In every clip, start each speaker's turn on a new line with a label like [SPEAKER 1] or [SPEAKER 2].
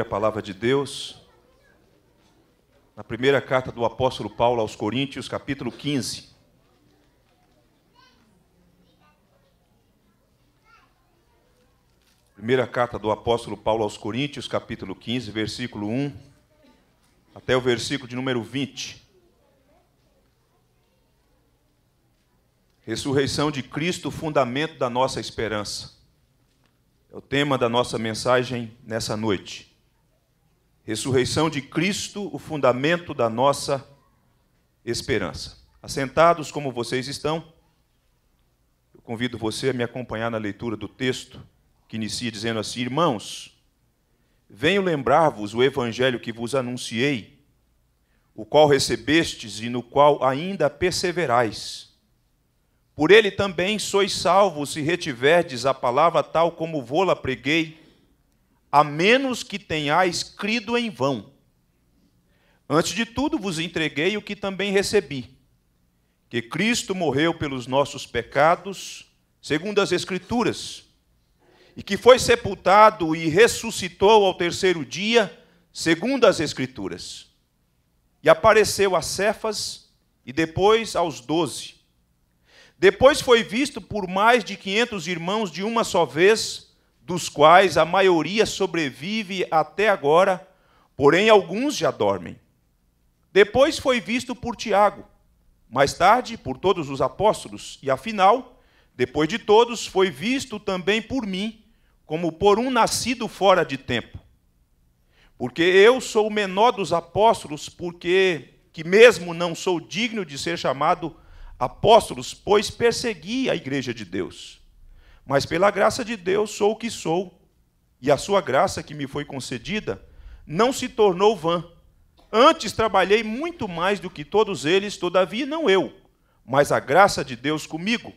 [SPEAKER 1] a palavra de Deus na primeira carta do apóstolo Paulo aos Coríntios, capítulo 15. Primeira carta do apóstolo Paulo aos Coríntios, capítulo 15, versículo 1 até o versículo de número 20. Ressurreição de Cristo, fundamento da nossa esperança. É o tema da nossa mensagem nessa noite. Ressurreição de Cristo, o fundamento da nossa esperança. Assentados como vocês estão, eu convido você a me acompanhar na leitura do texto, que inicia dizendo assim: Irmãos, venho lembrar-vos o evangelho que vos anunciei, o qual recebestes e no qual ainda perseverais. Por ele também sois salvos se retiverdes a palavra tal como vô-la preguei, a menos que tenhais crido em vão. Antes de tudo, vos entreguei o que também recebi: que Cristo morreu pelos nossos pecados, segundo as Escrituras, e que foi sepultado e ressuscitou ao terceiro dia, segundo as Escrituras. E apareceu a Cefas e depois aos doze. Depois foi visto por mais de quinhentos irmãos de uma só vez dos quais a maioria sobrevive até agora, porém alguns já dormem. Depois foi visto por Tiago, mais tarde por todos os apóstolos, e afinal, depois de todos, foi visto também por mim, como por um nascido fora de tempo. Porque eu sou o menor dos apóstolos, porque que mesmo não sou digno de ser chamado apóstolos, pois persegui a igreja de Deus. Mas pela graça de Deus sou o que sou, e a sua graça que me foi concedida não se tornou vã. Antes trabalhei muito mais do que todos eles, todavia não eu, mas a graça de Deus comigo.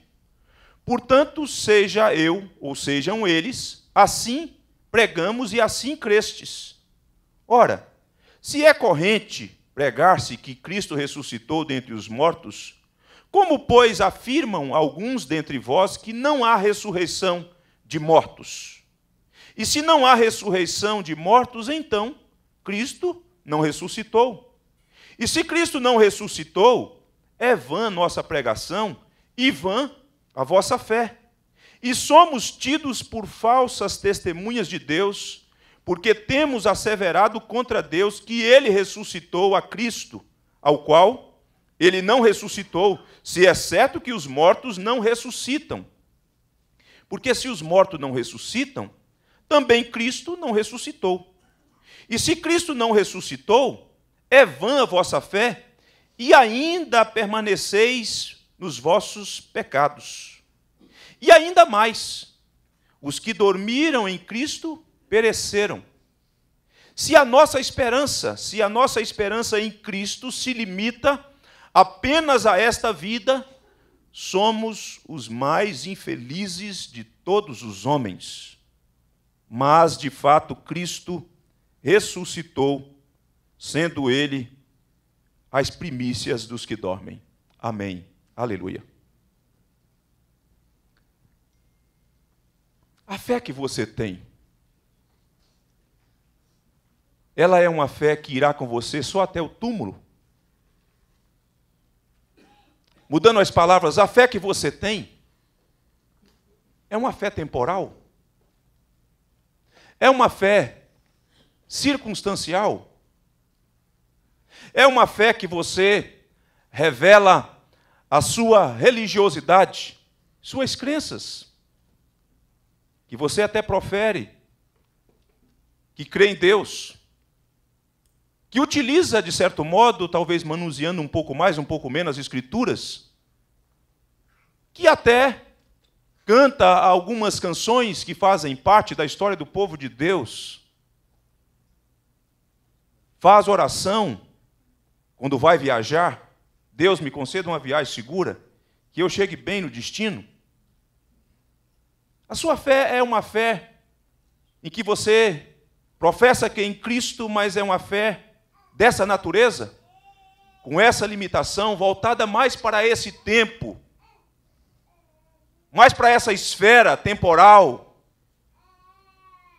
[SPEAKER 1] Portanto, seja eu ou sejam eles, assim pregamos e assim crestes. Ora, se é corrente pregar-se que Cristo ressuscitou dentre os mortos, como, pois, afirmam alguns dentre vós que não há ressurreição de mortos? E se não há ressurreição de mortos, então Cristo não ressuscitou. E se Cristo não ressuscitou, é vã nossa pregação e vã a vossa fé. E somos tidos por falsas testemunhas de Deus, porque temos asseverado contra Deus que ele ressuscitou a Cristo, ao qual ele não ressuscitou, se é certo que os mortos não ressuscitam. Porque se os mortos não ressuscitam, também Cristo não ressuscitou. E se Cristo não ressuscitou, é vã a vossa fé e ainda permaneceis nos vossos pecados. E ainda mais, os que dormiram em Cristo pereceram. Se a nossa esperança, se a nossa esperança em Cristo se limita apenas a esta vida, somos os mais infelizes de todos os homens. Mas, de fato, Cristo ressuscitou, sendo Ele as primícias dos que dormem. Amém. Aleluia. A fé que você tem, ela é uma fé que irá com você só até o túmulo? Mudando as palavras, a fé que você tem é uma fé temporal? É uma fé circunstancial? É uma fé que você revela a sua religiosidade, suas crenças, que você até profere, que crê em Deus, que utiliza, de certo modo, talvez manuseando um pouco mais, um pouco menos as Escrituras, que até canta algumas canções que fazem parte da história do povo de Deus, faz oração quando vai viajar, Deus me conceda uma viagem segura, que eu chegue bem no destino. A sua fé é uma fé em que você professa que é em Cristo, mas é uma fé dessa natureza, com essa limitação, voltada mais para esse tempo mas para essa esfera temporal,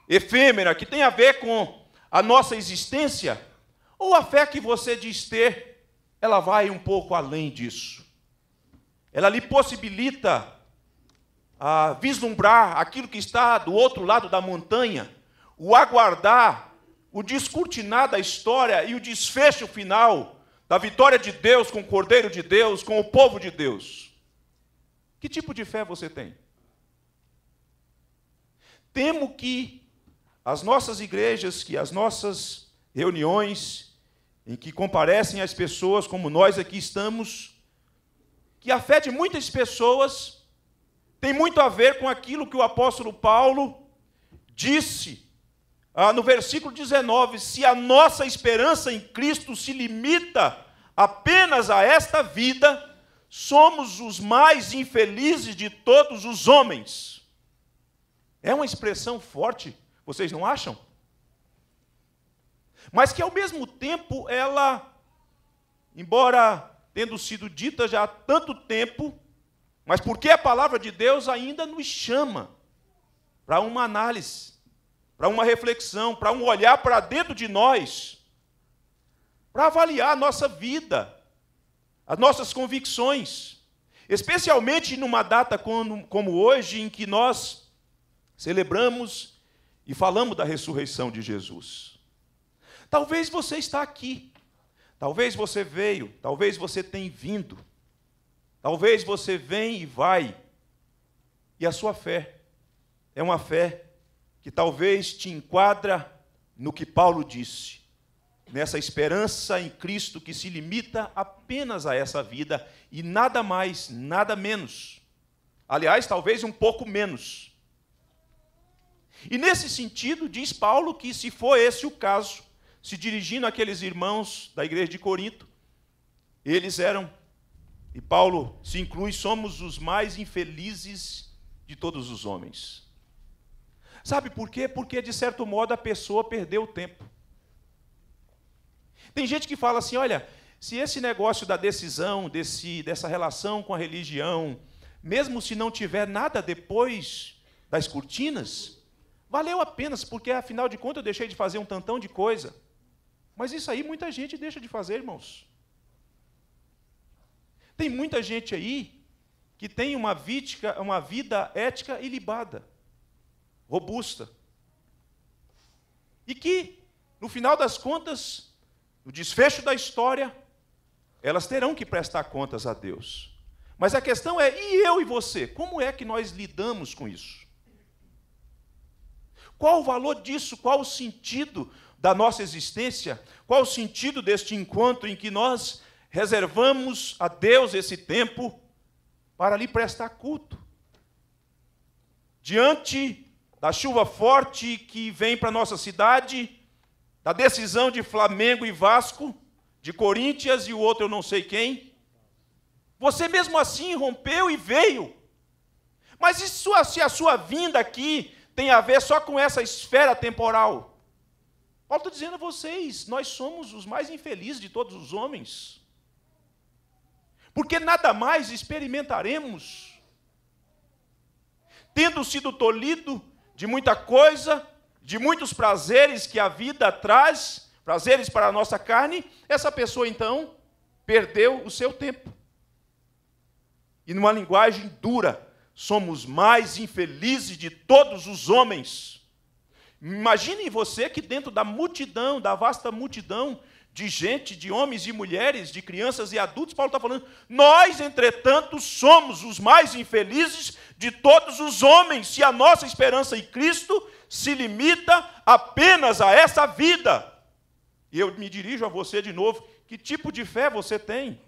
[SPEAKER 1] efêmera, que tem a ver com a nossa existência, ou a fé que você diz ter, ela vai um pouco além disso. Ela lhe possibilita a vislumbrar aquilo que está do outro lado da montanha, o aguardar, o descortinar da história e o desfecho final da vitória de Deus com o Cordeiro de Deus, com o povo de Deus. Que tipo de fé você tem? Temo que as nossas igrejas, que as nossas reuniões, em que comparecem as pessoas como nós aqui estamos, que a fé de muitas pessoas tem muito a ver com aquilo que o apóstolo Paulo disse ah, no versículo 19: se a nossa esperança em Cristo se limita apenas a esta vida, somos os mais infelizes de todos os homens. É uma expressão forte, vocês não acham? Mas que ao mesmo tempo ela, embora tendo sido dita já há tanto tempo, mas porque a palavra de Deus ainda nos chama para uma análise, para uma reflexão, para um olhar para dentro de nós, para avaliar a nossa vida, as nossas convicções, especialmente numa data como hoje, em que nós celebramos e falamos da ressurreição de Jesus. Talvez você está aqui, talvez você veio, talvez você tem vindo, talvez você vem e vai, e a sua fé é uma fé que talvez te enquadra no que Paulo disse nessa esperança em Cristo que se limita apenas a essa vida e nada mais, nada menos. Aliás, talvez um pouco menos. E nesse sentido, diz Paulo que, se for esse o caso, se dirigindo àqueles irmãos da igreja de Corinto, eles eram, e Paulo se inclui, somos os mais infelizes de todos os homens. Sabe por quê? Porque, de certo modo, a pessoa perdeu o tempo. Tem gente que fala assim: olha, se esse negócio da decisão, desse, dessa relação com a religião, mesmo se não tiver nada depois das cortinas, valeu apenas, porque afinal de contas eu deixei de fazer um tantão de coisa. Mas isso aí muita gente deixa de fazer, irmãos. Tem muita gente aí que tem uma, vítica, uma vida ética ilibada, robusta. E que, no final das contas, no desfecho da história, elas terão que prestar contas a Deus. Mas a questão é: e eu e você? Como é que nós lidamos com isso? Qual o valor disso? Qual o sentido da nossa existência? Qual o sentido deste encontro em que nós reservamos a Deus esse tempo para lhe prestar culto? Diante da chuva forte que vem para a nossa cidade, da decisão de Flamengo e Vasco, de Corinthians e o outro eu não sei quem. Você mesmo assim rompeu e veio. Mas e se a sua vinda aqui tem a ver só com essa esfera temporal? Paulo está dizendo a vocês: nós somos os mais infelizes de todos os homens. Porque nada mais experimentaremos. Tendo sido tolhido de muita coisa, de muitos prazeres que a vida traz, prazeres para a nossa carne, essa pessoa então perdeu o seu tempo. E numa linguagem dura, somos mais infelizes de todos os homens. Imaginem você que dentro da multidão, da vasta multidão de gente, de homens e mulheres, de crianças e adultos, Paulo está falando, nós, entretanto, somos os mais infelizes de todos os homens, se a nossa esperança em Cristo se limita apenas a essa vida. E eu me dirijo a você de novo: que tipo de fé você tem?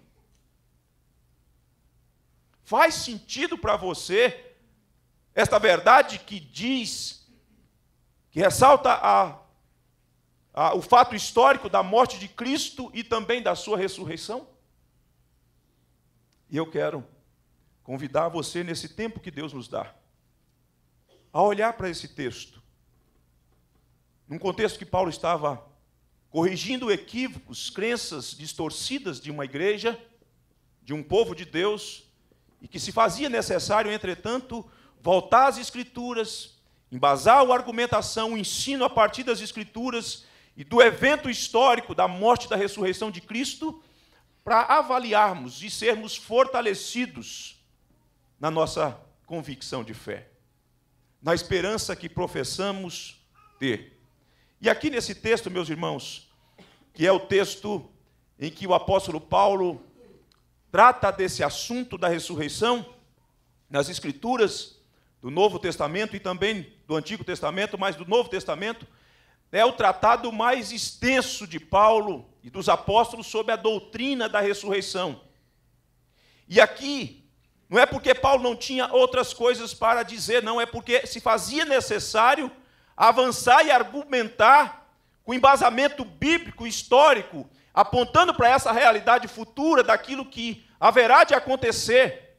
[SPEAKER 1] Faz sentido para você esta verdade que diz, que ressalta a, a, o fato histórico da morte de Cristo e também da sua ressurreição? E eu quero convidar você nesse tempo que Deus nos dá a olhar para esse texto num contexto que Paulo estava corrigindo equívocos, crenças distorcidas de uma igreja, de um povo de Deus, e que se fazia necessário, entretanto, voltar às Escrituras, embasar a argumentação, o ensino a partir das Escrituras e do evento histórico da morte e da ressurreição de Cristo, para avaliarmos e sermos fortalecidos na nossa convicção de fé, na esperança que professamos ter. E aqui nesse texto, meus irmãos, que é o texto em que o apóstolo Paulo trata desse assunto da ressurreição nas Escrituras do Novo Testamento e também do Antigo Testamento, mas do Novo Testamento, é o tratado mais extenso de Paulo e dos apóstolos sobre a doutrina da ressurreição. E aqui, não é porque Paulo não tinha outras coisas para dizer, não, é porque se fazia necessário avançar e argumentar com embasamento bíblico histórico, apontando para essa realidade futura daquilo que haverá de acontecer,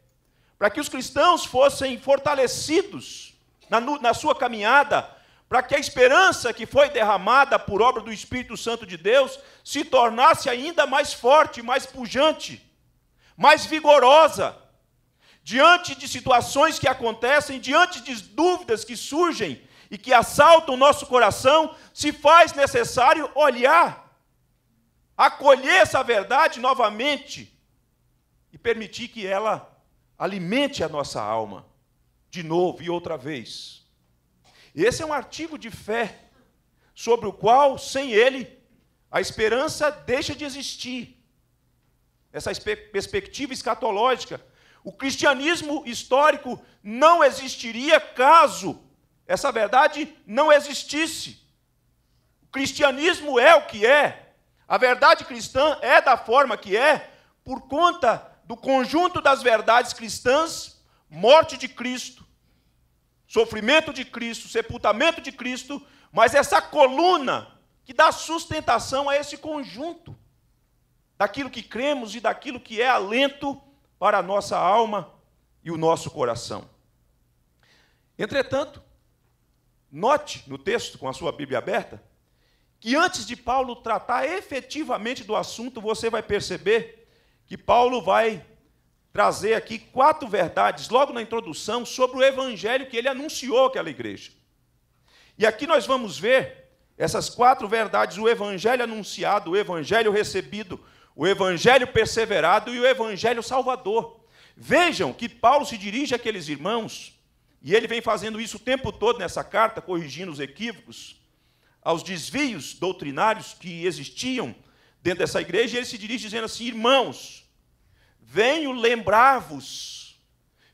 [SPEAKER 1] para que os cristãos fossem fortalecidos na, na sua caminhada, para que a esperança que foi derramada por obra do Espírito Santo de Deus se tornasse ainda mais forte, mais pujante, mais vigorosa diante de situações que acontecem, diante de dúvidas que surgem, e que assaltam o nosso coração, se faz necessário olhar, acolher essa verdade novamente e permitir que ela alimente a nossa alma de novo e outra vez. Esse é um artigo de fé sobre o qual, sem ele, a esperança deixa de existir. Essa perspectiva escatológica, o cristianismo histórico não existiria caso essa verdade não existisse. O cristianismo é o que é, a verdade cristã é da forma que é, por conta do conjunto das verdades cristãs, morte de Cristo, sofrimento de Cristo, sepultamento de Cristo, mas essa coluna que dá sustentação a esse conjunto daquilo que cremos e daquilo que é alento para a nossa alma e o nosso coração. Entretanto, Note no texto, com a sua Bíblia aberta, que antes de Paulo tratar efetivamente do assunto, você vai perceber que Paulo vai trazer aqui quatro verdades, logo na introdução, sobre o evangelho que ele anunciou àquela igreja. E aqui nós vamos ver essas quatro verdades: o evangelho anunciado, o evangelho recebido, o evangelho perseverado e o evangelho salvador. Vejam que Paulo se dirige àqueles irmãos e ele vem fazendo isso o tempo todo nessa carta, corrigindo os equívocos, aos desvios doutrinários que existiam dentro dessa igreja, e ele se dirige dizendo assim: Irmãos, venho lembrar-vos,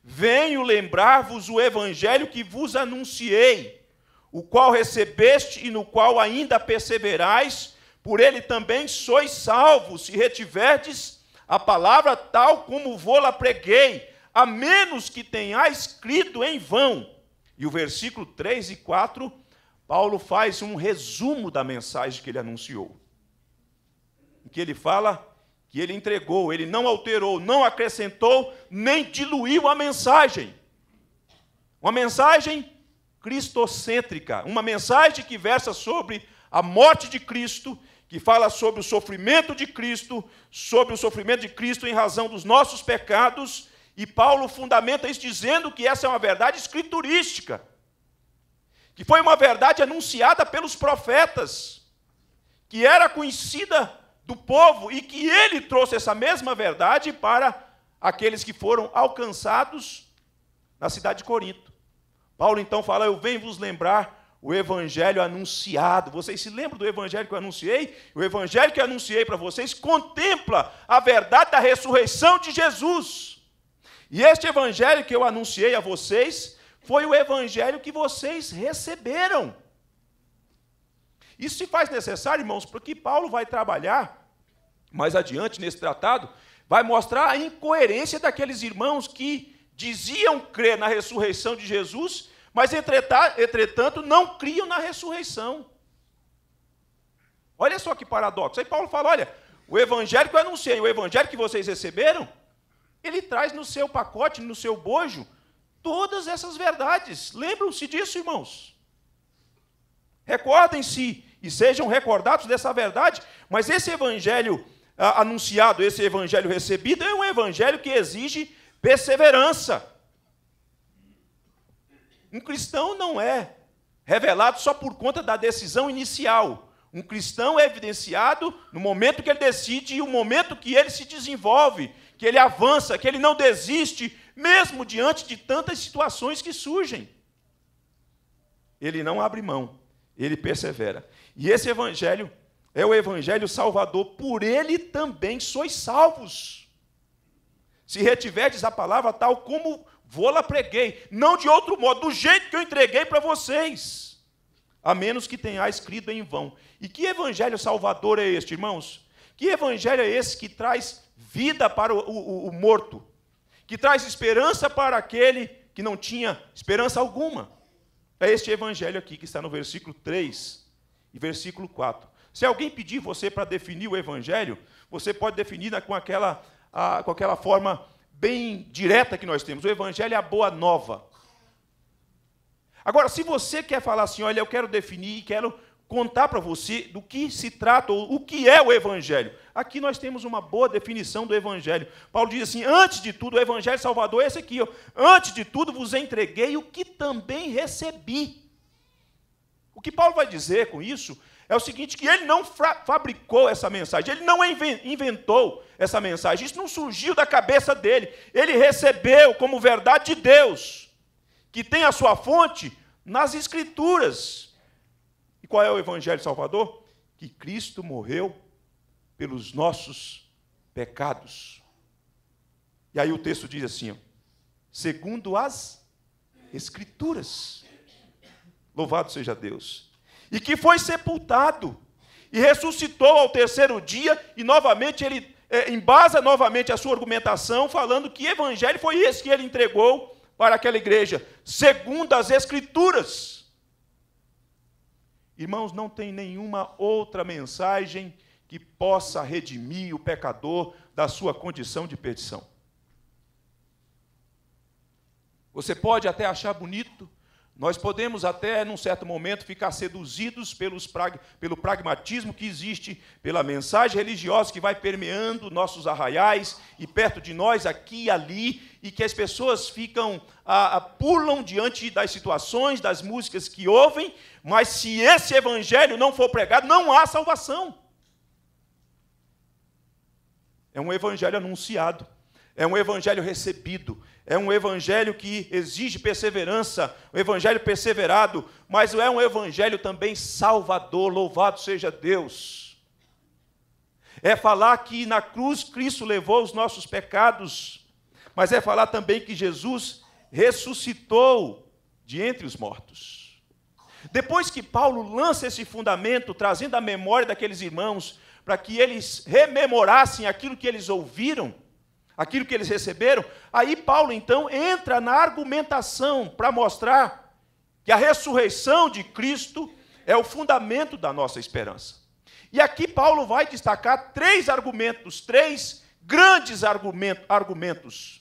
[SPEAKER 1] venho lembrar-vos o evangelho que vos anunciei, o qual recebeste e no qual ainda perseverais, por ele também sois salvos, se retiverdes a palavra tal como vou-la preguei a menos que tenha escrito em vão. E o versículo 3 e 4, Paulo faz um resumo da mensagem que ele anunciou. Em que ele fala que ele entregou, ele não alterou, não acrescentou, nem diluiu a mensagem. Uma mensagem cristocêntrica, uma mensagem que versa sobre a morte de Cristo, que fala sobre o sofrimento de Cristo, sobre o sofrimento de Cristo em razão dos nossos pecados e Paulo fundamenta isso dizendo que essa é uma verdade escriturística, que foi uma verdade anunciada pelos profetas, que era conhecida do povo e que ele trouxe essa mesma verdade para aqueles que foram alcançados na cidade de Corinto. Paulo então fala: Eu venho vos lembrar o evangelho anunciado. Vocês se lembram do evangelho que eu anunciei? O evangelho que eu anunciei para vocês contempla a verdade da ressurreição de Jesus. E este evangelho que eu anunciei a vocês foi o evangelho que vocês receberam. Isso se faz necessário, irmãos, porque Paulo vai trabalhar mais adiante nesse tratado, vai mostrar a incoerência daqueles irmãos que diziam crer na ressurreição de Jesus, mas entretanto não criam na ressurreição. Olha só que paradoxo. Aí Paulo fala: olha, o evangelho que eu anunciei, o evangelho que vocês receberam, ele traz no seu pacote, no seu bojo, todas essas verdades. Lembram-se disso, irmãos. Recordem-se e sejam recordados dessa verdade, mas esse evangelho ah, anunciado, esse evangelho recebido, é um evangelho que exige perseverança. Um cristão não é revelado só por conta da decisão inicial. Um cristão é evidenciado no momento que ele decide e o momento que ele se desenvolve, que ele avança, que ele não desiste, mesmo diante de tantas situações que surgem. Ele não abre mão, ele persevera. E esse evangelho é o evangelho salvador, por ele também sois salvos. Se retiverdes a palavra tal como vou-la preguei, não de outro modo, do jeito que eu entreguei para vocês, a menos que tenha escrito em vão. E que evangelho salvador é este, irmãos? Que evangelho é esse que traz vida para o, o, o morto, que traz esperança para aquele que não tinha esperança alguma. É este evangelho aqui que está no versículo 3 e versículo 4. Se alguém pedir você para definir o evangelho, você pode definir com aquela, a, com aquela forma bem direta que nós temos. O evangelho é a boa nova. Agora, se você quer falar assim, olha, eu quero definir e quero contar para você do que se trata ou o que é o Evangelho. Aqui nós temos uma boa definição do Evangelho. Paulo diz assim: antes de tudo, o Evangelho Salvador é esse aqui. Ó. Antes de tudo, vos entreguei o que também recebi. O que Paulo vai dizer com isso é o seguinte: que ele não fabricou essa mensagem, ele não inventou essa mensagem, isso não surgiu da cabeça dele. Ele recebeu como verdade de Deus, que tem a sua fonte nas Escrituras qual é o Evangelho Salvador? Que Cristo morreu pelos nossos pecados. E aí o texto diz assim: ó, segundo as Escrituras, louvado seja Deus, e que foi sepultado, e ressuscitou ao terceiro dia, e novamente ele é, embasa novamente a sua argumentação, falando que evangelho foi esse que ele entregou para aquela igreja, segundo as Escrituras. Irmãos, não tem nenhuma outra mensagem que possa redimir o pecador da sua condição de perdição. Você pode até achar bonito, nós podemos até, num certo momento, ficar seduzidos pelos prag pelo pragmatismo que existe, pela mensagem religiosa que vai permeando nossos arraiais e perto de nós, aqui e ali, e que as pessoas ficam, a, ah, a, ah, pulam diante das situações, das músicas que ouvem, mas se esse evangelho não for pregado, não há salvação. É um evangelho anunciado, é um evangelho recebido, é um evangelho que exige perseverança, um evangelho perseverado, mas é um evangelho também salvador, louvado seja Deus. É falar que na cruz Cristo levou os nossos pecados, mas é falar também que Jesus ressuscitou de entre os mortos. Depois que Paulo lança esse fundamento, trazendo a memória daqueles irmãos, para que eles rememorassem aquilo que eles ouviram, aquilo que eles receberam, aí Paulo então entra na argumentação para mostrar que a ressurreição de Cristo é o fundamento da nossa esperança. E aqui Paulo vai destacar três argumentos, três grandes argumentos,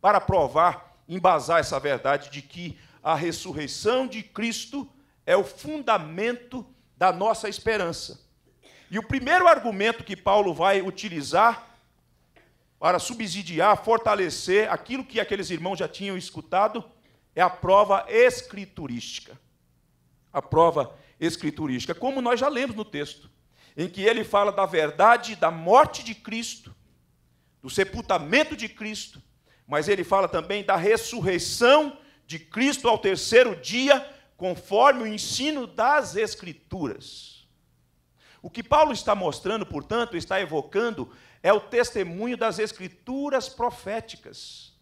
[SPEAKER 1] para provar, embasar essa verdade de que a ressurreição de Cristo é o fundamento da nossa esperança. E o primeiro argumento que Paulo vai utilizar para subsidiar, fortalecer aquilo que aqueles irmãos já tinham escutado, é a prova escriturística. A prova escriturística, como nós já lemos no texto, em que ele fala da verdade da morte de Cristo, do sepultamento de Cristo, mas ele fala também da ressurreição de Cristo ao terceiro dia, conforme o ensino das Escrituras. O que Paulo está mostrando, portanto, está evocando, é o testemunho das Escrituras proféticas.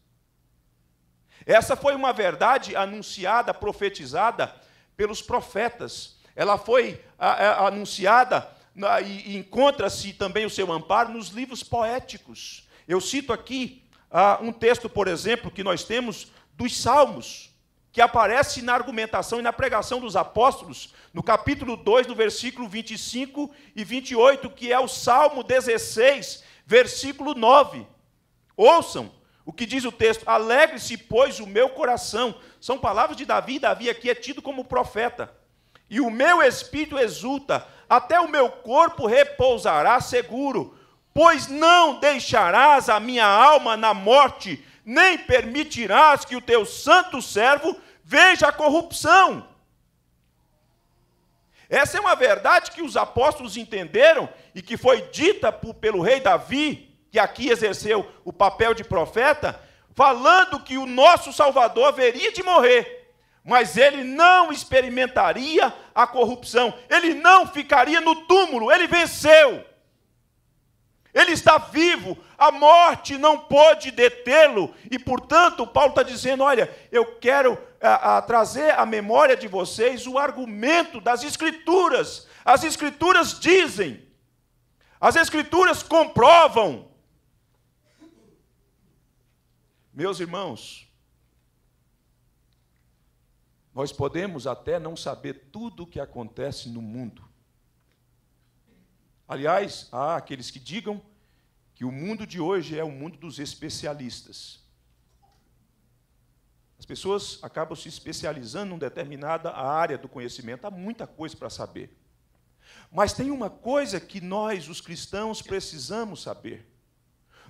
[SPEAKER 1] Essa foi uma verdade anunciada, profetizada pelos profetas. Ela foi a, a, anunciada na, e, e encontra-se também o seu amparo nos livros poéticos. Eu cito aqui a, ah, um texto, por exemplo, que nós temos dos Salmos que aparece na argumentação e na pregação dos apóstolos, no capítulo 2, no versículo 25 e 28, que é o Salmo 16, versículo 9. Ouçam o que diz o texto: Alegre-se, pois, o meu coração. São palavras de Davi, Davi aqui é tido como profeta. E o meu espírito exulta, até o meu corpo repousará seguro, pois não deixarás a minha alma na morte, nem permitirás que o teu santo servo Veja a corrupção. Essa é uma verdade que os apóstolos entenderam e que foi dita por, pelo rei Davi, que aqui exerceu o papel de profeta, falando que o nosso Salvador haveria de morrer, mas ele não experimentaria a corrupção, ele não ficaria no túmulo, ele venceu. Ele está vivo, a morte não pode detê-lo, e portanto, Paulo está dizendo: olha, eu quero a, a, trazer à memória de vocês o argumento das Escrituras. As Escrituras dizem, as Escrituras comprovam. Meus irmãos, nós podemos até não saber tudo o que acontece no mundo. Aliás, há aqueles que digam que o mundo de hoje é o mundo dos especialistas. As pessoas acabam se especializando em determinada área do conhecimento, há muita coisa para saber. Mas tem uma coisa que nós, os cristãos, precisamos saber.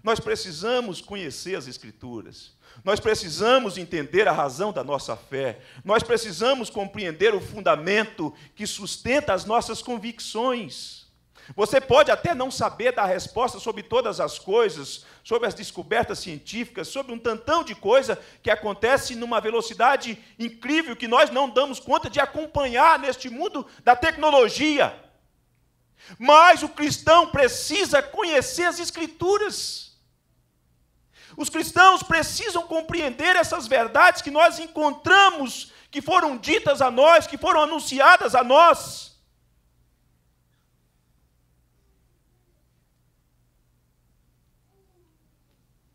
[SPEAKER 1] Nós precisamos conhecer as Escrituras. Nós precisamos entender a razão da nossa fé. Nós precisamos compreender o fundamento que sustenta as nossas convicções. Você pode até não saber dar resposta sobre todas as coisas, sobre as descobertas científicas, sobre um tantão de coisa que acontece numa velocidade incrível que nós não damos conta de acompanhar neste mundo da tecnologia. Mas o cristão precisa conhecer as Escrituras. Os cristãos precisam compreender essas verdades que nós encontramos, que foram ditas a nós, que foram anunciadas a nós.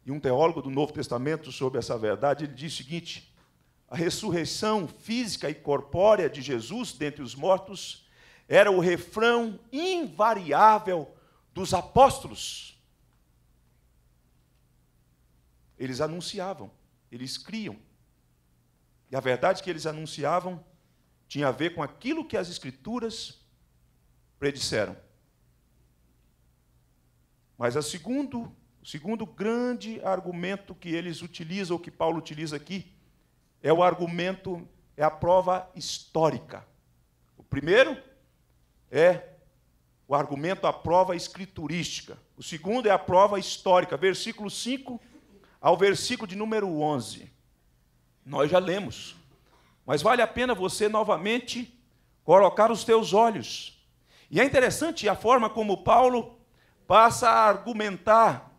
[SPEAKER 1] e um teólogo do Novo Testamento sobre essa verdade, ele diz o seguinte: a ressurreição física e corpórea de Jesus dentre os mortos era o refrão invariável dos apóstolos. Eles anunciavam, eles criam. E a verdade que eles anunciavam tinha a ver com aquilo que as Escrituras predisseram. Mas a segundo o segundo grande argumento que eles utilizam, que Paulo utiliza aqui, é o argumento, é a prova histórica. O primeiro é o argumento, a prova escriturística. O segundo é a prova histórica, versículo 5 ao versículo de número 11. Nós já lemos. Mas vale a pena você novamente colocar os teus olhos. E é interessante a forma como Paulo passa a argumentar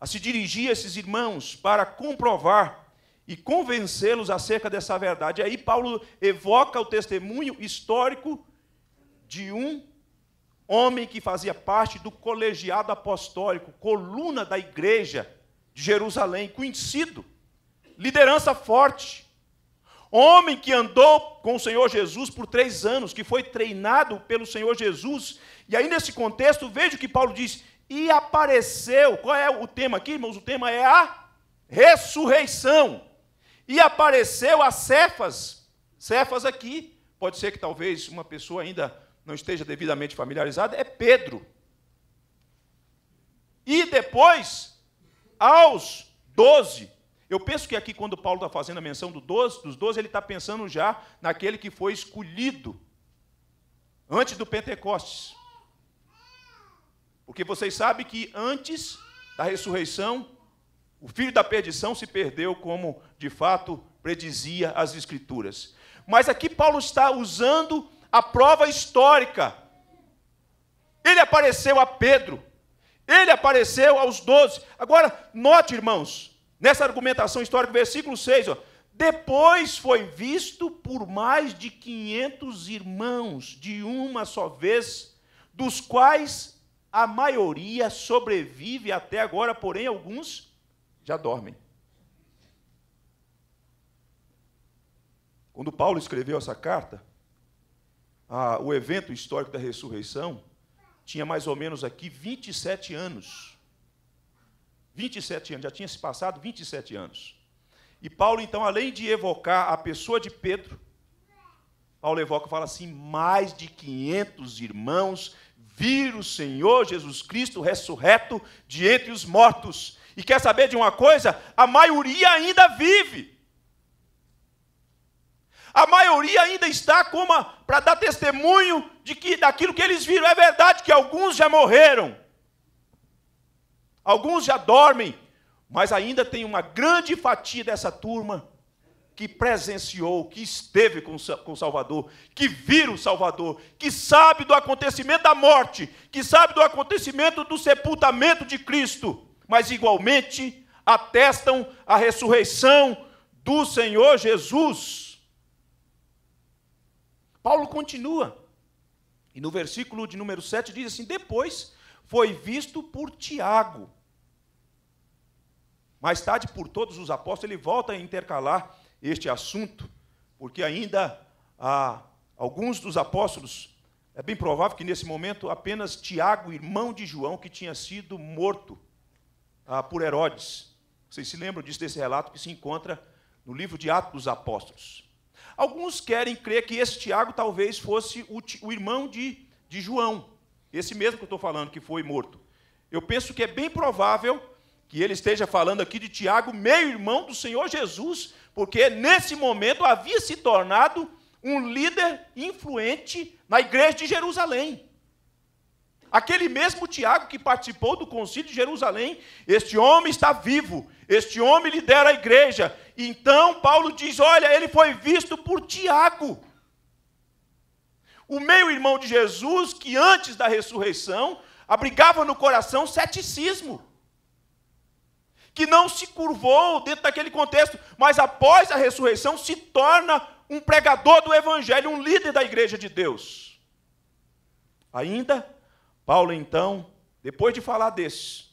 [SPEAKER 1] a se dirigir a esses irmãos para comprovar e convencê-los acerca dessa verdade. Aí Paulo evoca o testemunho histórico de um homem que fazia parte do colegiado apostólico, coluna da igreja de Jerusalém, conhecido, liderança forte, homem que andou com o Senhor Jesus por três anos, que foi treinado pelo Senhor Jesus. E aí, nesse contexto, veja o que Paulo diz: e apareceu. Qual é o tema aqui, irmãos? O tema é a ressurreição. E apareceu a Cefas. Cefas aqui, pode ser que talvez uma pessoa ainda não esteja devidamente familiarizada, é Pedro. E depois, aos doze. Eu penso que aqui, quando Paulo está fazendo a menção do 12, dos doze, ele está pensando já naquele que foi escolhido antes do Pentecostes. Porque vocês sabem que antes da ressurreição, o filho da perdição se perdeu, como de fato predizia as Escrituras. Mas aqui Paulo está usando a prova histórica. Ele apareceu a Pedro, ele apareceu aos doze. Agora, note, irmãos, nessa argumentação histórica, versículo 6, ó, depois foi visto por mais de 500 irmãos de uma só vez, dos quais a maioria sobrevive até agora, porém alguns já dormem. Quando Paulo escreveu essa carta, a, o evento histórico da ressurreição tinha mais ou menos aqui 27 anos. 27 anos, já tinha se passado 27 anos. E Paulo, então, além de evocar a pessoa de Pedro, Paulo evoca e fala assim: mais de 500 irmãos vir o Senhor Jesus Cristo ressurreto de entre os mortos. E quer saber de uma coisa? A maioria ainda vive. A maioria ainda está como para dar testemunho de que daquilo que eles viram é verdade que alguns já morreram. Alguns já dormem, mas ainda tem uma grande fatia dessa turma que presenciou, que esteve com, o Salvador, que viu o Salvador, que sabe do acontecimento da morte, que sabe do acontecimento do sepultamento de Cristo, mas igualmente atestam a ressurreição do Senhor Jesus. Paulo continua, e no versículo de número 7 diz assim: Depois foi visto por Tiago mais tarde, por todos os apóstolos, ele volta a intercalar este assunto, porque ainda há alguns dos apóstolos, é bem provável que nesse momento apenas Tiago, irmão de João, que tinha sido morto ah, por Herodes. Vocês se lembram disso, desse relato que se encontra no livro de Atos dos Apóstolos. Alguns querem crer que esse Tiago talvez fosse o, o irmão de, de João, esse mesmo que eu estou falando, que foi morto. Eu penso que é bem provável que ele esteja falando aqui de Tiago, meio-irmão do Senhor Jesus, porque nesse momento havia se tornado um líder influente na igreja de Jerusalém. Aquele mesmo Tiago que participou do concílio de Jerusalém, este homem está vivo, este homem lidera a igreja. Então Paulo diz: "Olha, ele foi visto por Tiago". O meio-irmão de Jesus, que antes da ressurreição abrigava no coração ceticismo que não se curvou dentro daquele contexto, mas após a ressurreição se torna um pregador do evangelho, um líder da igreja de Deus. Ainda, Paulo então, depois de falar desse,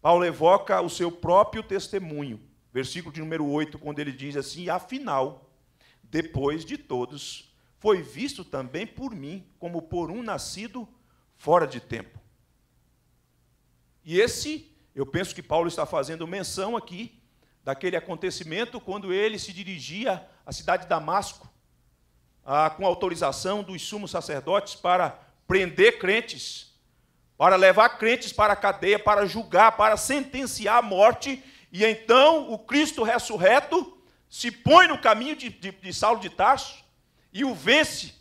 [SPEAKER 1] Paulo evoca o seu próprio testemunho, versículo de número 8, quando ele diz assim: Afinal, depois de todos, foi visto também por mim como por um nascido fora de tempo. E esse eu penso que Paulo está fazendo menção aqui daquele acontecimento quando ele se dirigia à cidade de Damasco, a, ah, com autorização dos sumos sacerdotes para prender crentes, para levar crentes para a cadeia, para julgar, para sentenciar a morte, e então o Cristo ressurreto se põe no caminho de, de, de Saulo de Tarso e o vence,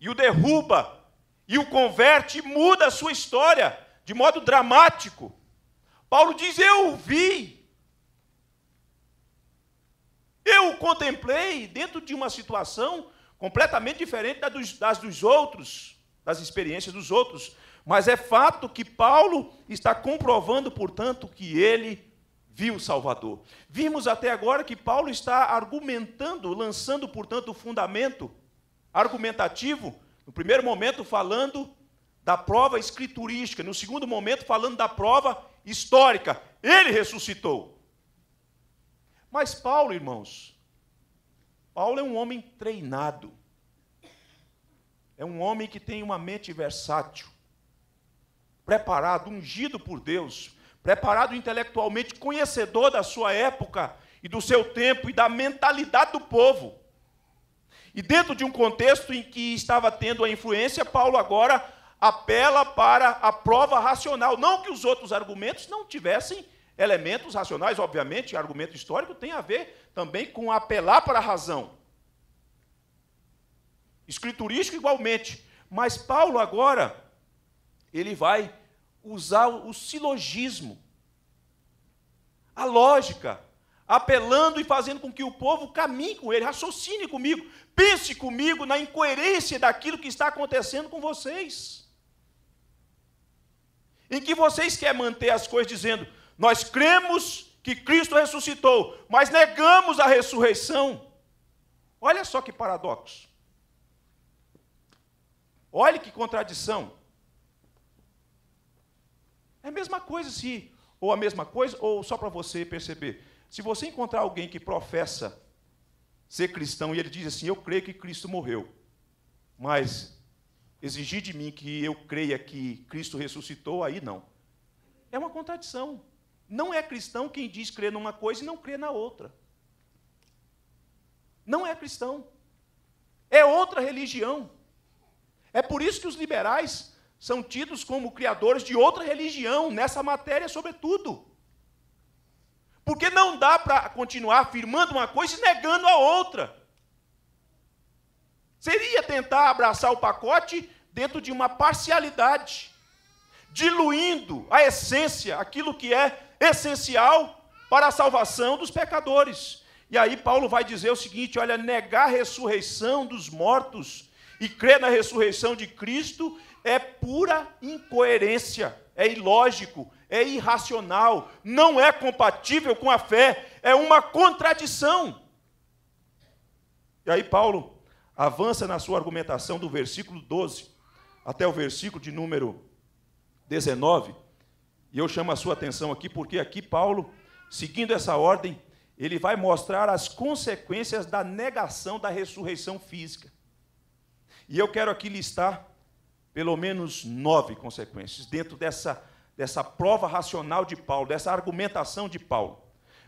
[SPEAKER 1] e o derruba, e o converte, e muda a sua história de modo dramático. Paulo diz: Eu vi, eu o contemplei dentro de uma situação completamente diferente das dos, das dos outros, das experiências dos outros. Mas é fato que Paulo está comprovando, portanto, que ele viu o Salvador. Vimos até agora que Paulo está argumentando, lançando, portanto, o fundamento argumentativo, no primeiro momento falando da prova escriturística, no segundo momento falando da prova histórica. Ele ressuscitou. Mas Paulo, irmãos, Paulo é um homem treinado. É um homem que tem uma mente versátil, preparado, ungido por Deus, preparado intelectualmente, conhecedor da sua época e do seu tempo e da mentalidade do povo. E dentro de um contexto em que estava tendo a influência, Paulo agora apela para a prova racional. Não que os outros argumentos não tivessem elementos racionais, obviamente, argumento histórico tem a ver também com apelar para a razão. Escriturístico igualmente. Mas Paulo agora, ele vai usar o silogismo, a lógica, apelando e fazendo com que o povo caminhe com ele, raciocine comigo, pense comigo na incoerência daquilo que está acontecendo com vocês em que vocês querem manter as coisas dizendo: nós cremos que Cristo ressuscitou, mas negamos a ressurreição. Olha só que paradoxo. Olha que contradição. É a mesma coisa se, ou a mesma coisa, ou só para você perceber. Se você encontrar alguém que professa ser cristão e ele diz assim: Eu creio que Cristo morreu, mas Exigir de mim que eu creia que Cristo ressuscitou, aí não. É uma contradição. Não é cristão quem diz crer numa coisa e não crer na outra. Não é cristão. É outra religião. É por isso que os liberais são tidos como criadores de outra religião, nessa matéria, sobretudo. Porque não dá para continuar afirmando uma coisa e negando a outra. Seria tentar abraçar o pacote dentro de uma parcialidade, diluindo a essência, aquilo que é essencial para a salvação dos pecadores. E aí Paulo vai dizer o seguinte: olha, negar a ressurreição dos mortos e crer na ressurreição de Cristo é pura incoerência, é ilógico, é irracional, não é compatível com a fé, é uma contradição. E aí Paulo avança na sua argumentação do versículo 12 até o versículo de número 19. E eu chamo a sua atenção aqui, porque aqui Paulo, seguindo essa ordem, ele vai mostrar as consequências da negação da ressurreição física. E eu quero aqui listar pelo menos nove consequências dentro dessa, dessa prova racional de Paulo, dessa argumentação de Paulo.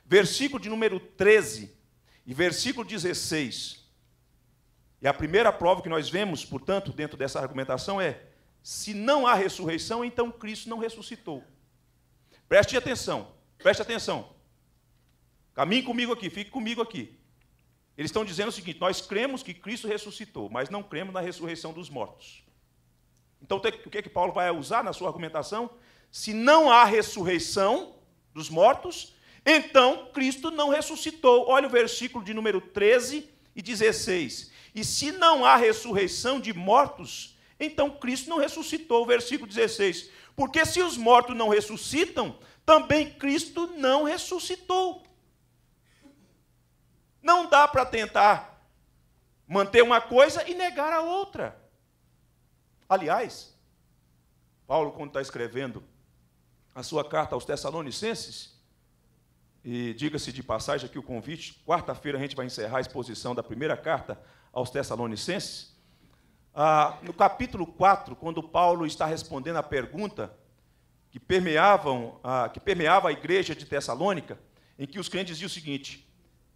[SPEAKER 1] Versículo de número 13 e versículo 16 e a primeira prova que nós vemos, portanto, dentro dessa argumentação é: se não há ressurreição, então Cristo não ressuscitou. Preste atenção, preste atenção. Caminhe comigo aqui, fique comigo aqui. Eles estão dizendo o seguinte: nós cremos que Cristo ressuscitou, mas não cremos na ressurreição dos mortos. Então, o que é que Paulo vai usar na sua argumentação? Se não há ressurreição dos mortos, então Cristo não ressuscitou. Olha o versículo de número 13 e 16. E se não há ressurreição de mortos, então Cristo não ressuscitou. Versículo 16. Porque se os mortos não ressuscitam, também Cristo não ressuscitou. Não dá para tentar manter uma coisa e negar a outra. Aliás, Paulo, quando está escrevendo a sua carta aos Tessalonicenses, e diga-se de passagem aqui o convite, quarta-feira a gente vai encerrar a exposição da primeira carta aos Tessalonicenses, ah, no capítulo 4, quando Paulo está respondendo à pergunta que, permeavam, ah, que permeava a igreja de Tessalônica, em que os crentes diziam o seguinte: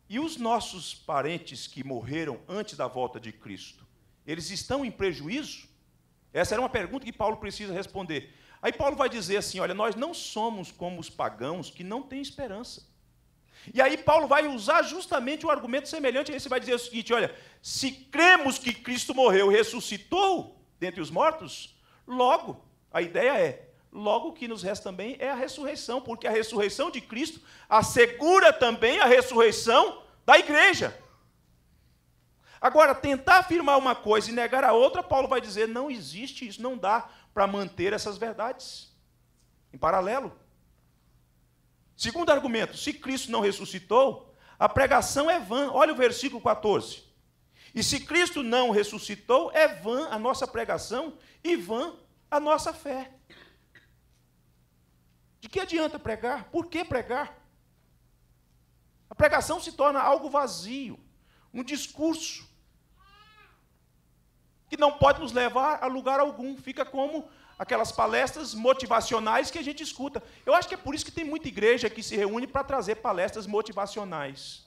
[SPEAKER 1] E os nossos parentes que morreram antes da volta de Cristo, eles estão em prejuízo? Essa era uma pergunta que Paulo precisa responder. Aí Paulo vai dizer assim: Olha, nós não somos como os pagãos que não têm esperança. E aí Paulo vai usar justamente um argumento semelhante a esse, vai dizer o seguinte, olha, se cremos que Cristo morreu e ressuscitou dentre os mortos, logo, a ideia é, logo o que nos resta também é a ressurreição, porque a ressurreição de Cristo assegura também a ressurreição da igreja. Agora, tentar afirmar uma coisa e negar a outra, Paulo vai dizer, não existe isso, não dá para manter essas verdades. Em paralelo, Segundo argumento, se Cristo não ressuscitou, a pregação é vã. Olha o versículo 14. E se Cristo não ressuscitou, é vã a nossa pregação e vã a nossa fé. De que adianta pregar? Por que pregar? A pregação se torna algo vazio, um discurso que não pode nos levar a lugar algum, fica como aquelas palestras motivacionais que a gente escuta. Eu acho que é por isso que tem muita igreja que se reúne para trazer palestras motivacionais.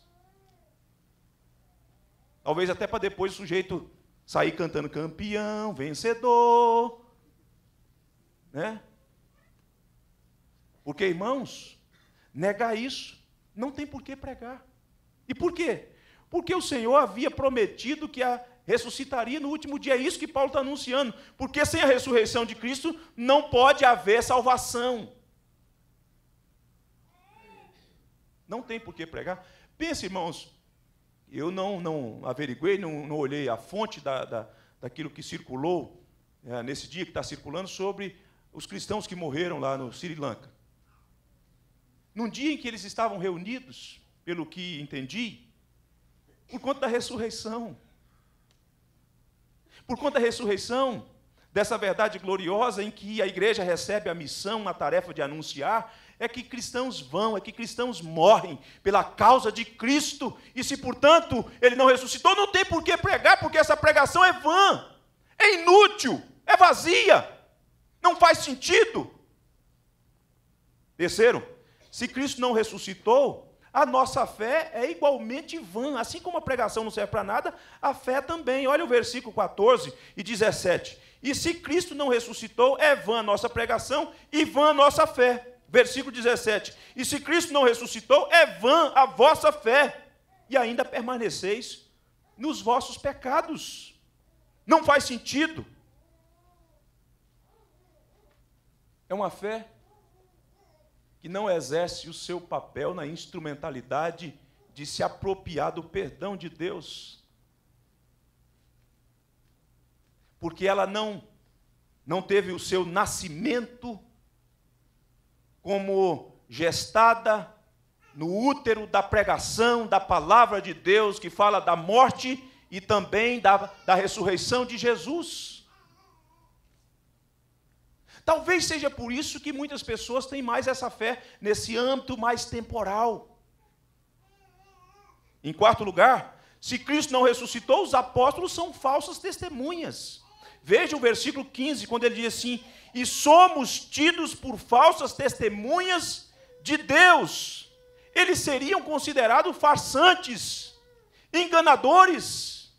[SPEAKER 1] Talvez até para depois o sujeito sair cantando campeão, vencedor. Né? Porque, irmãos, negar isso não tem por que pregar. E por quê? Porque o Senhor havia prometido que a ressuscitaria no último dia. É isso que Paulo está anunciando. Porque sem a ressurreição de Cristo não pode haver salvação. Não tem por que pregar. Pense, irmãos, eu não, não averiguei, não, não olhei a fonte da, da, daquilo que circulou é, nesse dia que está circulando sobre os cristãos que morreram lá no Sri Lanka. Num dia em que eles estavam reunidos, pelo que entendi, por conta da ressurreição. Por conta da ressurreição, dessa verdade gloriosa em que a igreja recebe a missão, a tarefa de anunciar, é que cristãos vão, é que cristãos morrem pela causa de Cristo, e se, portanto, ele não ressuscitou, não tem por que pregar, porque essa pregação é vã, é inútil, é vazia, não faz sentido. Terceiro, se Cristo não ressuscitou, a nossa fé é igualmente vã. Assim como a pregação não serve para nada, a fé também. Olha o versículo 14 e 17. E se Cristo não ressuscitou, é vã a nossa pregação e vã a nossa fé. Versículo 17. E se Cristo não ressuscitou, é vã a vossa fé, e ainda permaneceis nos vossos pecados. Não faz sentido. É uma fé que não exerce o seu papel na instrumentalidade de se apropriar do perdão de Deus. Porque ela não não teve o seu nascimento como gestada no útero da pregação da palavra de Deus que fala da morte e também da, da ressurreição de Jesus. Talvez seja por isso que muitas pessoas têm mais essa fé nesse âmbito mais temporal. Em quarto lugar, se Cristo não ressuscitou, os apóstolos são falsas testemunhas. Veja o versículo 15, quando ele diz assim: E somos tidos por falsas testemunhas de Deus. Eles seriam considerados farsantes, enganadores.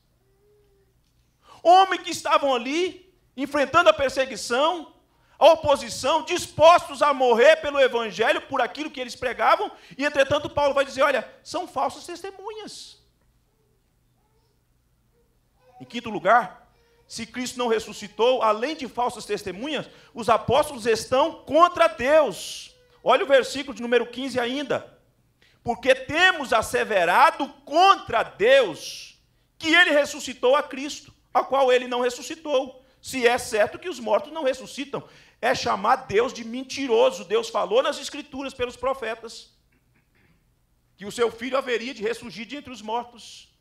[SPEAKER 1] Homens que estavam ali enfrentando a perseguição, a oposição, dispostos a morrer pelo evangelho, por aquilo que eles pregavam, e entretanto Paulo vai dizer: olha, são falsas testemunhas. Em quinto lugar, se Cristo não ressuscitou, além de falsas testemunhas, os apóstolos estão contra Deus. Olha o versículo de número 15 ainda. Porque temos asseverado contra Deus que ele ressuscitou a Cristo, a qual ele não ressuscitou se é certo que os mortos não ressuscitam é chamar Deus de mentiroso. Deus falou nas Escrituras pelos profetas que o seu filho haveria de ressurgir de entre os mortos.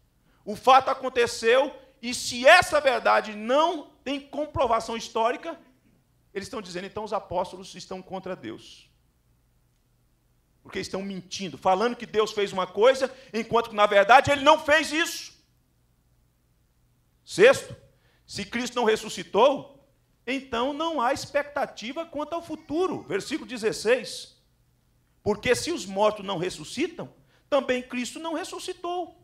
[SPEAKER 1] O fato aconteceu, e se essa verdade não tem comprovação histórica, eles estão dizendo então os apóstolos estão contra Deus. Porque estão mentindo, falando que Deus fez uma coisa, enquanto que na verdade ele não fez isso. Sexto, se Cristo não ressuscitou, então não há expectativa quanto ao futuro. Versículo 16. Porque se os mortos não ressuscitam, também Cristo não ressuscitou.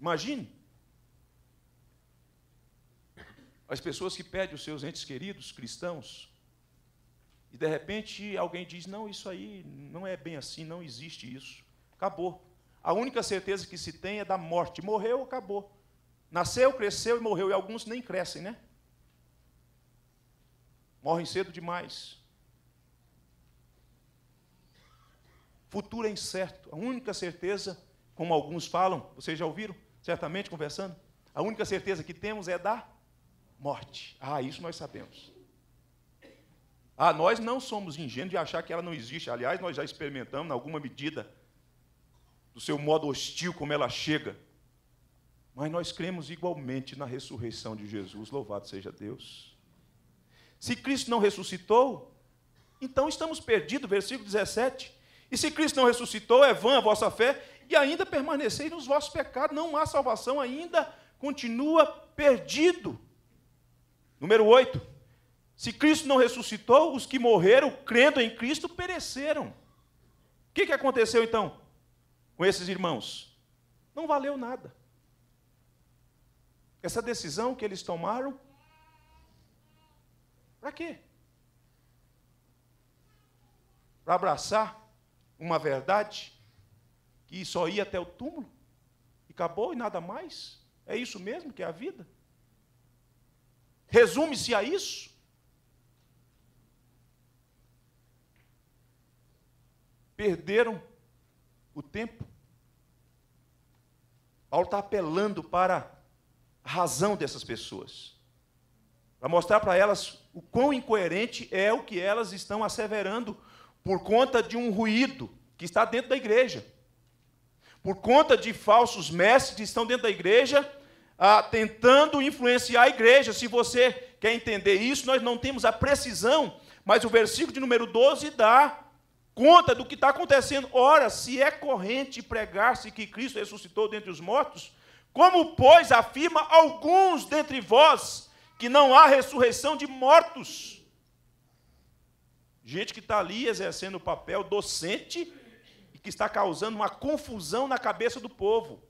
[SPEAKER 1] Imagine. As pessoas que pedem os seus entes queridos, cristãos, e de repente alguém diz: não, isso aí não é bem assim, não existe isso. Acabou. A única certeza que se tem é da morte. Morreu, acabou. Nasceu, cresceu e morreu. E alguns nem crescem, né? Morrem cedo demais. Futuro é incerto. A única certeza, como alguns falam, vocês já ouviram, certamente conversando, a única certeza que temos é da morte. Ah, isso nós sabemos. Ah, nós não somos ingênuos de achar que ela não existe. Aliás, nós já experimentamos, em alguma medida, do seu modo hostil como ela chega. Mas nós cremos igualmente na ressurreição de Jesus, louvado seja Deus. Se Cristo não ressuscitou, então estamos perdidos, versículo 17. E se Cristo não ressuscitou, é vã a vossa fé, e ainda permaneceis nos vossos pecados, não há salvação, ainda continua perdido. Número 8. Se Cristo não ressuscitou, os que morreram crendo em Cristo pereceram. O que, que aconteceu então com esses irmãos? Não valeu nada. Essa decisão que eles tomaram, para quê? Para abraçar uma verdade que só ia até o túmulo? E acabou e nada mais? É isso mesmo que é a vida? Resume-se a isso? Perderam o tempo. Paulo está apelando para razão dessas pessoas. Para mostrar para elas o quão incoerente é o que elas estão asseverando por conta de um ruído que está dentro da igreja. Por conta de falsos mestres que estão dentro da igreja, ah, tentando influenciar a igreja. Se você quer entender isso, nós não temos a precisão, mas o versículo de número 12 dá conta do que está acontecendo. Ora, se é corrente pregar-se que Cristo ressuscitou dentre os mortos, como, pois, afirma alguns dentre vós que não há ressurreição de mortos? Gente que está ali exercendo o papel docente e que está causando uma confusão na cabeça do povo,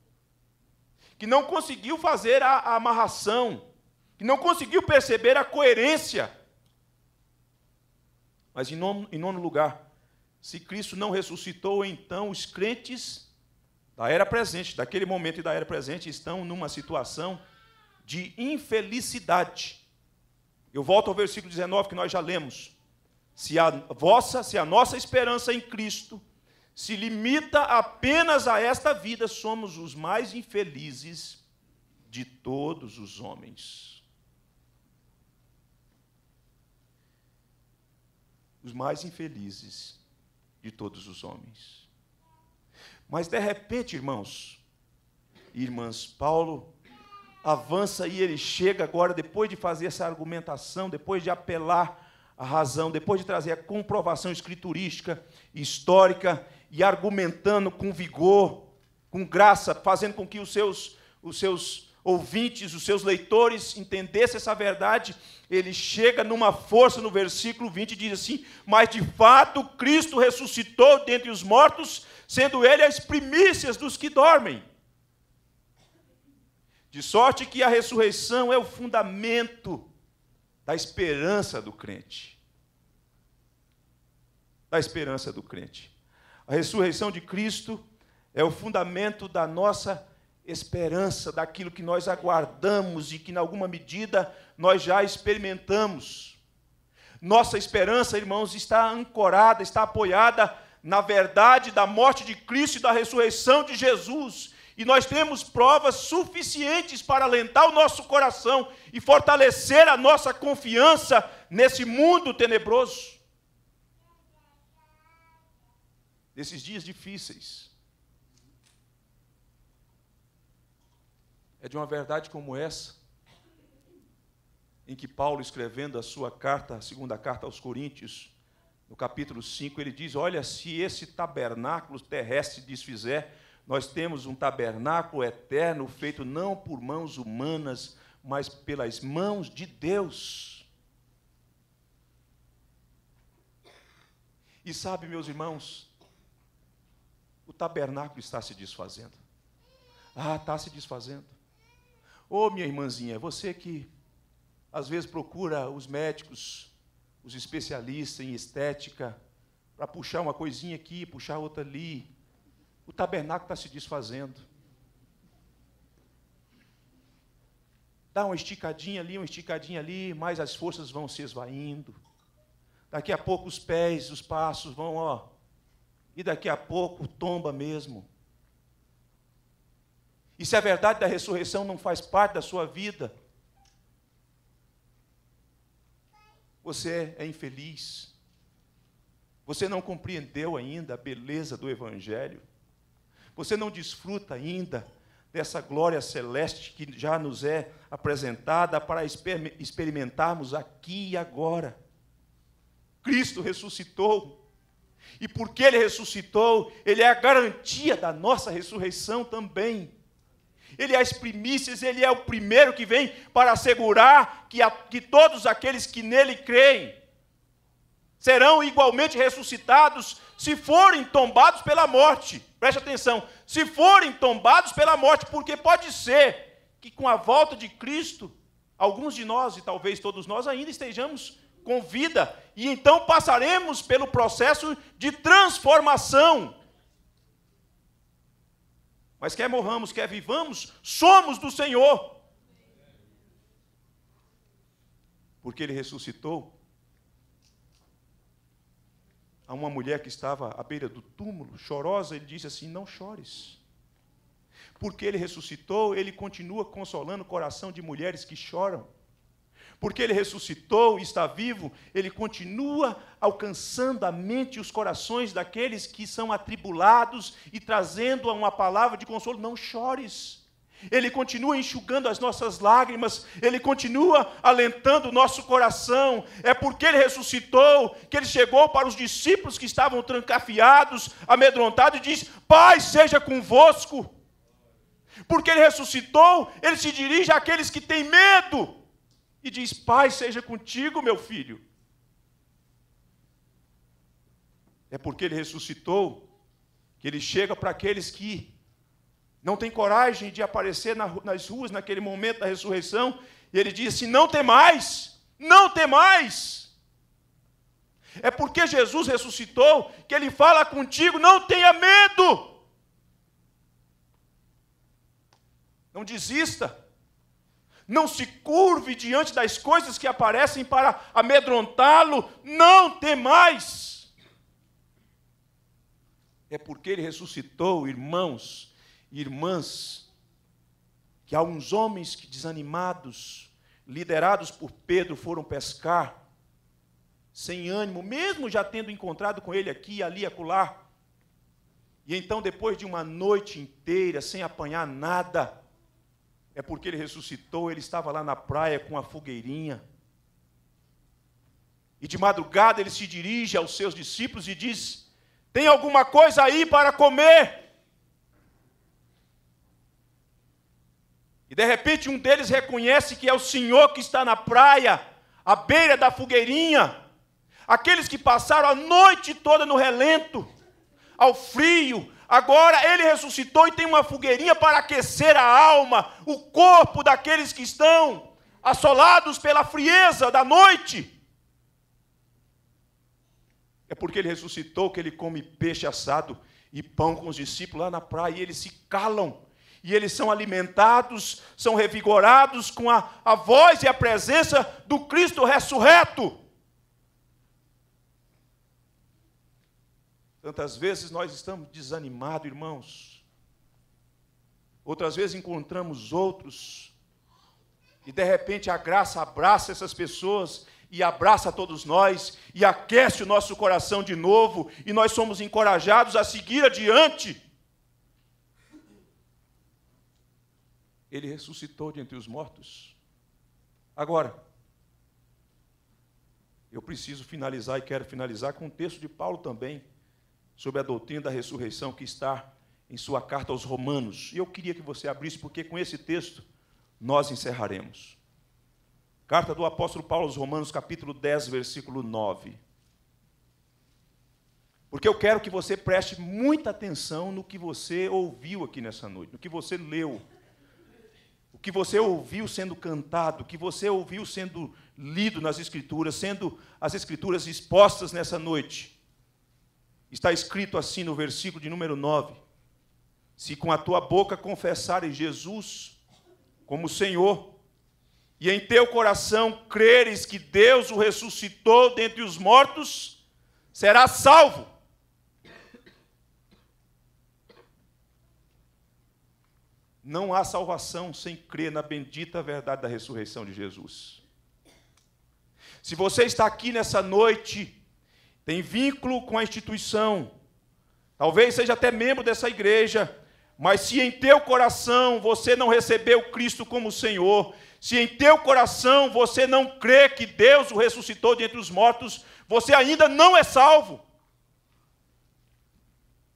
[SPEAKER 1] que não conseguiu fazer a, a amarração, que não conseguiu perceber a coerência. Mas, em nono, em nono lugar, se Cristo não ressuscitou, então os crentes da era presente, daquele momento e da era presente, estão numa situação de infelicidade. Eu volto ao versículo 19 que nós já lemos. Se a vossa, se a nossa esperança em Cristo se limita apenas a esta vida, somos os mais infelizes de todos os homens. Os mais infelizes de todos os homens. Mas de repente, irmãos, irmãs, Paulo avança e ele chega agora, depois de fazer essa argumentação, depois de apelar à razão, depois de trazer a comprovação escriturística, histórica, e argumentando com vigor, com graça, fazendo com que os seus, os seus ouvintes, os seus leitores entendessem essa verdade, ele chega numa força no versículo 20 e diz assim: Mas de fato Cristo ressuscitou dentre os mortos sendo ele as primícias dos que dormem. De sorte que a ressurreição é o fundamento da esperança do crente. Da esperança do crente. A ressurreição de Cristo é o fundamento da nossa esperança, daquilo que nós aguardamos e que, em alguma medida, nós já experimentamos. Nossa esperança, irmãos, está ancorada, está apoiada na verdade da morte de Cristo e da ressurreição de Jesus. E nós temos provas suficientes para alentar o nosso coração e fortalecer a nossa confiança nesse mundo tenebroso. Nesses dias difíceis. É de uma verdade como essa em que Paulo, escrevendo a sua carta, a segunda carta aos Coríntios, no capítulo 5, ele diz: Olha, se esse tabernáculo terrestre desfizer, nós temos um tabernáculo eterno feito não por mãos humanas, mas pelas mãos de Deus. E sabe, meus irmãos, o tabernáculo está se desfazendo. Ah, está se desfazendo. Ô, oh, minha irmãzinha, você que às vezes procura os médicos os especialistas em estética, para puxar uma coisinha aqui, puxar outra ali. O tabernáculo está se desfazendo. Dá uma esticadinha ali, uma esticadinha ali, mas as forças vão se esvaindo. Daqui a pouco os pés, os passos vão, ó. E daqui a pouco tomba mesmo. E se a verdade da ressurreição não faz parte da sua vida, Você é, é infeliz. Você não compreendeu ainda a beleza do Evangelho. Você não desfruta ainda dessa glória celeste que já nos é apresentada para experimentarmos aqui e agora. Cristo ressuscitou. E porque ele ressuscitou, ele é a garantia da nossa ressurreição também ele é as primícias, ele é o primeiro que vem para assegurar que, a, que todos aqueles que nele creem serão igualmente ressuscitados se forem tombados pela morte. Preste atenção: se forem tombados pela morte, porque pode ser que com a volta de Cristo, alguns de nós, e talvez todos nós, ainda estejamos com vida, e então passaremos pelo processo de transformação mas quer morramos, quer vivamos, somos do Senhor. Porque ele ressuscitou a uma mulher que estava à beira do túmulo, chorosa, ele disse assim: Não chores. Porque ele ressuscitou, ele continua consolando o coração de mulheres que choram. Porque ele ressuscitou e está vivo, ele continua alcançando a mente e os corações daqueles que são atribulados e trazendo uma palavra de consolo: não chores. Ele continua enxugando as nossas lágrimas, ele continua alentando o nosso coração. É porque ele ressuscitou que ele chegou para os discípulos que estavam trancafiados, amedrontados, e diz: Pai, seja convosco. Porque ele ressuscitou, ele se dirige àqueles que têm medo e diz: Pai, seja contigo, meu filho. É porque ele ressuscitou que ele chega para aqueles que não têm coragem de aparecer nas ruas naquele momento da ressurreição, e ele diz assim: Não tem mais, não tem mais. É porque Jesus ressuscitou que ele fala contigo: Não tenha medo, não desista não se curve diante das coisas que aparecem para amedrontá-lo, não tem mais. É porque ele ressuscitou, irmãos e irmãs, que há uns homens que desanimados, liderados por Pedro, foram pescar, sem ânimo, mesmo já tendo encontrado com ele aqui, ali, acolá. E então, depois de uma noite inteira, sem apanhar nada, é porque ele ressuscitou, ele estava lá na praia com a fogueirinha. E de madrugada ele se dirige aos seus discípulos e diz: Tem alguma coisa aí para comer? E de repente um deles reconhece que é o Senhor que está na praia, à beira da fogueirinha. Aqueles que passaram a noite toda no relento, ao frio, Agora ele ressuscitou e tem uma fogueirinha para aquecer a alma, o corpo daqueles que estão assolados pela frieza da noite. É porque ele ressuscitou que ele come peixe assado e pão com os discípulos lá na praia e eles se calam. E eles são alimentados, são revigorados com a, a voz e a presença do Cristo ressurreto. Tantas vezes nós estamos desanimados, irmãos. Outras vezes encontramos outros e de repente a graça abraça essas pessoas e abraça todos nós e aquece o nosso coração de novo e nós somos encorajados a seguir adiante. Ele ressuscitou de entre os mortos. Agora, eu preciso finalizar e quero finalizar com o um texto de Paulo também, sobre a doutrina da ressurreição que está em sua carta aos Romanos. E eu queria que você abrisse, porque com esse texto nós encerraremos. Carta do apóstolo Paulo aos Romanos, capítulo 10, versículo 9. Porque eu quero que você preste muita atenção no que você ouviu aqui nessa noite, no que você leu, o que você ouviu sendo cantado, o que você ouviu sendo lido nas Escrituras, sendo as Escrituras expostas nessa noite. Está escrito assim no versículo de número 9: Se com a tua boca confessares Jesus como Senhor, e em teu coração creres que Deus o ressuscitou dentre os mortos, serás salvo. Não há salvação sem crer na bendita verdade da ressurreição de Jesus. Se você está aqui nessa noite tem vínculo com a instituição, talvez seja até membro dessa igreja, mas se em teu coração você não recebeu Cristo como Senhor, se em teu coração você não crê que Deus o ressuscitou de entre os mortos, você ainda não é salvo.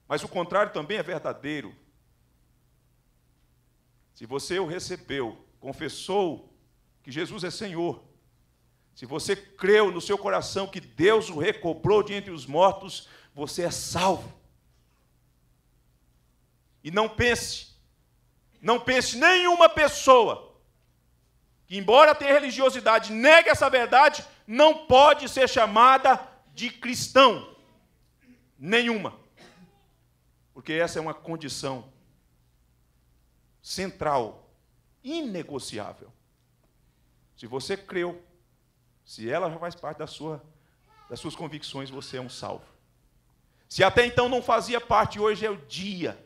[SPEAKER 1] Mas o contrário também é verdadeiro. Se você o recebeu, confessou que Jesus é Senhor, se você creu no seu coração que Deus o recobrou de entre os mortos, você é salvo. E não pense, não pense nenhuma pessoa que, embora tenha religiosidade, negue essa verdade, não pode ser chamada de cristão. Nenhuma. Porque essa é uma condição central, inegociável. Se você creu se ela já faz parte da sua, das suas convicções, você é um salvo. Se até então não fazia parte, hoje é o dia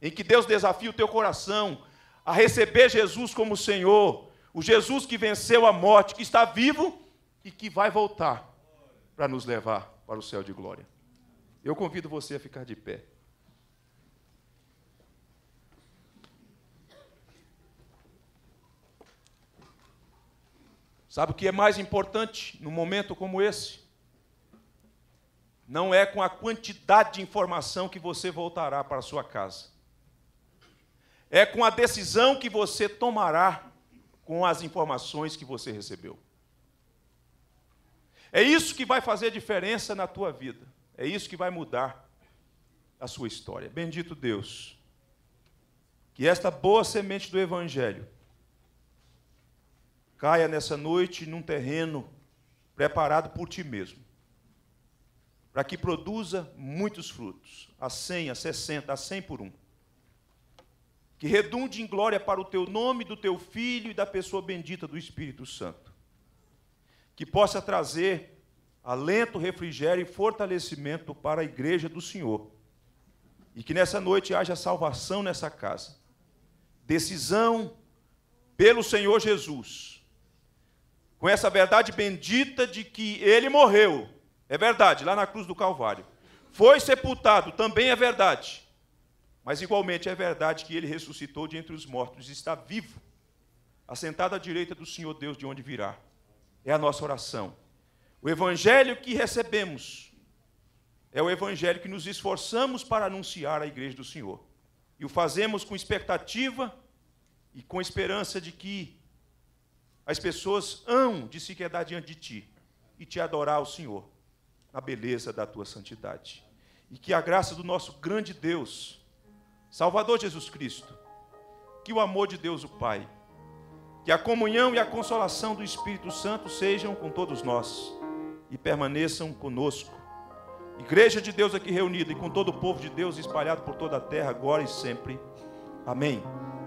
[SPEAKER 1] em que Deus desafia o teu coração a receber Jesus como Senhor, o Jesus que venceu a morte, que está vivo e que vai voltar para nos levar para o céu de glória. Eu convido você a ficar de pé. Sabe o que é mais importante num momento como esse? Não é com a quantidade de informação que você voltará para a sua casa. É com a decisão que você tomará com as informações que você recebeu. É isso que vai fazer diferença na tua vida. É isso que vai mudar a sua história. Bendito Deus. Que esta boa semente do Evangelho Caia nessa noite num terreno preparado por ti mesmo, para que produza muitos frutos, a 100, a 60, a 100 por um. Que redunde em glória para o teu nome, do teu filho e da pessoa bendita do Espírito Santo. Que possa trazer alento, refrigério e fortalecimento para a igreja do Senhor. E que nessa noite haja salvação nessa casa. Decisão pelo Senhor Jesus com essa verdade bendita de que ele morreu. É verdade, lá na cruz do Calvário. Foi sepultado, também é verdade. Mas igualmente é verdade que ele ressuscitou de entre os mortos e está vivo, assentado à direita do Senhor Deus, de onde virá. É a nossa oração. O evangelho que recebemos é o evangelho que nos esforçamos para anunciar à igreja do Senhor. E o fazemos com expectativa e com esperança de que as pessoas hão de se quedar diante de ti e te adorar ao Senhor, na beleza da tua santidade. E que a graça do nosso grande Deus, Salvador Jesus Cristo, que o amor de Deus o Pai, que a comunhão e a consolação do Espírito Santo sejam com todos nós e permaneçam conosco. Igreja de Deus aqui reunida e com todo o povo de Deus espalhado por toda a terra, agora e sempre. Amém.